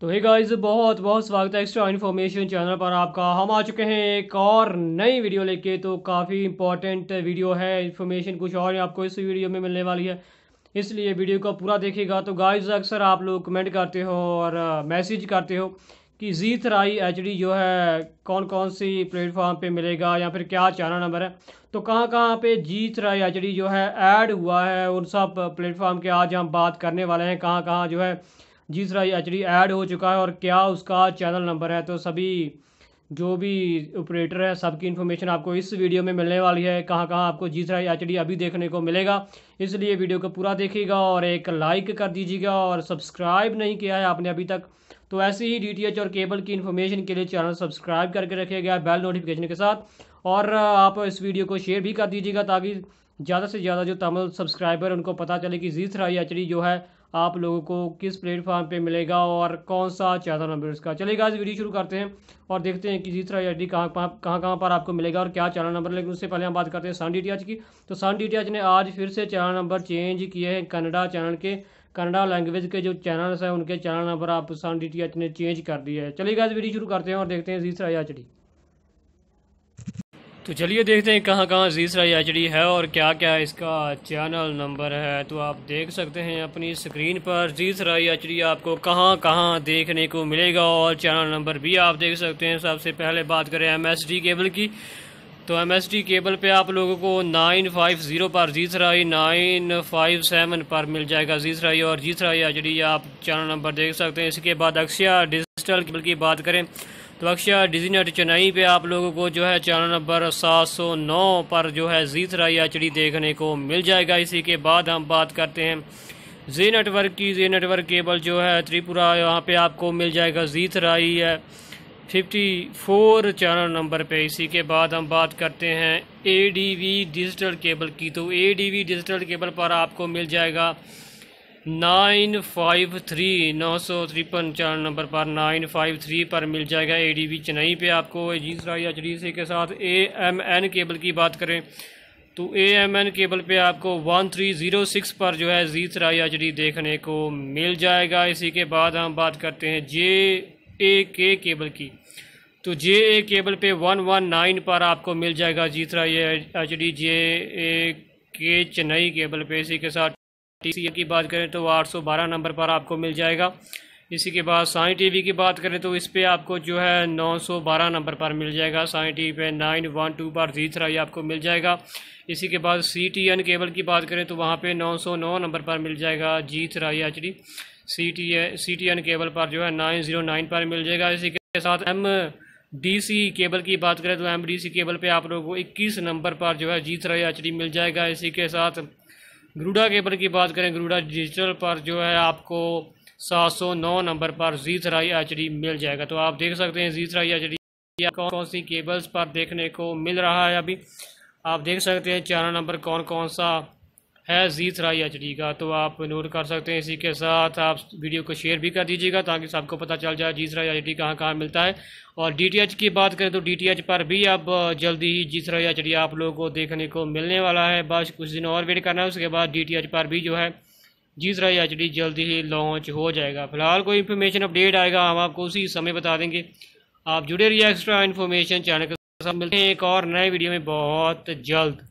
तो hey guys बहुत बहुत स्वागत है एक्स्ट्रा इन्फॉर्मेशन चैनल पर आपका हम आ चुके हैं एक और नई वीडियो लेके तो काफ़ी इंपॉर्टेंट वीडियो है इन्फॉर्मेशन कुछ और आपको इस वीडियो में मिलने वाली है इसलिए वीडियो को पूरा देखेगा तो गाइस अक्सर आप लोग कमेंट करते हो और मैसेज करते हो कि जी थ्राई एच जो है कौन कौन सी प्लेटफॉर्म पर मिलेगा या फिर क्या चैनल नंबर है तो कहाँ कहाँ पर जी थ्राई एच जो है एड हुआ है उन सब प्लेटफॉर्म के आज हम बात करने वाले हैं कहाँ कहाँ जो है जी सर एच डी ऐड हो चुका है और क्या उसका चैनल नंबर है तो सभी जो भी ऑपरेटर है सबकी इन्फॉर्मेशन आपको इस वीडियो में मिलने वाली है कहाँ कहाँ आपको जी सर एच डी अभी देखने को मिलेगा इसलिए वीडियो को पूरा देखिएगा और एक लाइक कर दीजिएगा और सब्सक्राइब नहीं किया है आपने अभी तक तो ऐसे ही डी और केबल की इन्फॉर्मेशन के लिए चैनल सब्सक्राइब करके रखेगा बेल नोटिफिकेशन के साथ और आप इस वीडियो को शेयर भी कर दीजिएगा ताकि ज़्यादा से ज़्यादा जो तमिल सब्सक्राइबर उनको पता चले कि जी सर एच जो है आप लोगों को किस प्लेटफॉर्म पे मिलेगा और कौन सा चैनल नंबर इसका चलेगा इस वीडियो शुरू करते हैं और देखते हैं कि तरह आई डी कहाँ कहाँ कहाँ पर आपको मिलेगा और क्या चैनल नंबर लेकिन उससे पहले हम बात करते हैं सन डी की तो सन डी ने आज फिर से चैनल नंबर चेंज किए हैं कनाडा चैनल के कनाडा लैंग्वेज के जो चैनल्स हैं उनके चैनल नंबर आप सन डी ने चेंज कर दिया है चलेगा इस वीडियो शुरू करते हैं और देखते हैं तरह आई तो चलिए देखते हैं कहाँ कहाँ जीसरा एच है और क्या क्या इसका चैनल नंबर है तो आप देख सकते हैं अपनी स्क्रीन पर जीसरा एच आपको कहाँ कहाँ देखने को मिलेगा और चैनल नंबर भी आप देख सकते हैं सबसे पहले बात करें एम केबल की तो एम केबल पे आप लोगों को 950 पर जीसराई सेवन पर मिल जाएगा जीसराई और जीसराई एच आप चैनल नंबर देख सकते हैं इसके बाद अक्षया डिजिटल केबल की बात करें तो बख्शा डिजी नेट चेन्नई पे आप लोगों को जो है चैनल नंबर सात सौ नौ पर जो है जी सराई एच देखने को मिल जाएगा इसी के बाद हम बात करते हैं जी नेटवर्क की जी नेटवर्क केबल जो है त्रिपुरा यहाँ पे आपको मिल जाएगा जी सराई है फिफ्टी फोर चैनल नंबर पे इसी के बाद हम बात करते हैं A D V digital cable की तो A D V digital cable पर आपको मिल जाएगा नाइन फाइव थ्री नौ सौ तिरपन चार नंबर पर नाइन फाइव थ्री पर मिल जाएगा ए डी वी चेन्नई पे आपको एजीस राय एच डी के साथ ए एम एन केबल की बात करें तो ए एम एन केबल पे आपको वन थ्री ज़ीरो सिक्स पर जो है जीत राय एच डी देखने को मिल जाएगा इसी के बाद हम बात करते हैं जे ए के केबल की तो जे ए केबल पे वन वन नाइन पर आपको मिल जाएगा जीत राय एच डी जे ए के चेन्नई केबल पे इसी के साथ टी सी की बात करें तो आठ सौ बारह नंबर पर आपको मिल जाएगा इसी के बाद साई टीवी की बात करें तो इस पर आपको जो है 912 नंबर पर मिल जाएगा साई टी पे टू पर जी थ्राई आपको मिल जाएगा इसी के बाद सी टी एन केबल की बात करें तो वहाँ पे 909 नंबर पर मिल जाएगा G three H D C T C T N cable पर जो है 909 पर मिल जाएगा इसी के साथ एम डी सी केबल की बात करें तो एम डी सी केबल पर आप लोगों को इक्कीस नंबर पर जो है जी थ्राई एच डी मिल जाएगा इसी के साथ ग्रूडा केबल की बात करें ग्रूडा डिजिटल पर जो है आपको सात सौ नौ नंबर पर जी थ्राई एच मिल जाएगा तो आप देख सकते हैं जी थ्राई एच डी कौन कौन सी केबल्स पर देखने को मिल रहा है अभी आप देख सकते हैं चार नंबर कौन कौन सा है जी सराई एच डी का तो आप नोट कर सकते हैं इसी के साथ आप वीडियो को शेयर भी कर दीजिएगा ताकि सबको पता चल जाए जी सराई एच डी कहाँ कहाँ मिलता है और डी टी एच की बात करें तो डी टी एच पर भी अब जल्दी ही जी सराई एच डी आप लोगों को देखने को मिलने वाला है बस कुछ दिन और वेट करना है उसके बाद डी टी एच पर भी जो है जी सराई एच डी जल्दी ही लॉन्च हो जाएगा फिलहाल कोई इन्फॉर्मेशन अपडेट आएगा हम आपको उसी समय बता देंगे आप जुड़े रहिए एक्स्ट्रा इन्फॉर्मेशन चैनल के साथ मिलते हैं एक और नए वीडियो में बहुत जल्द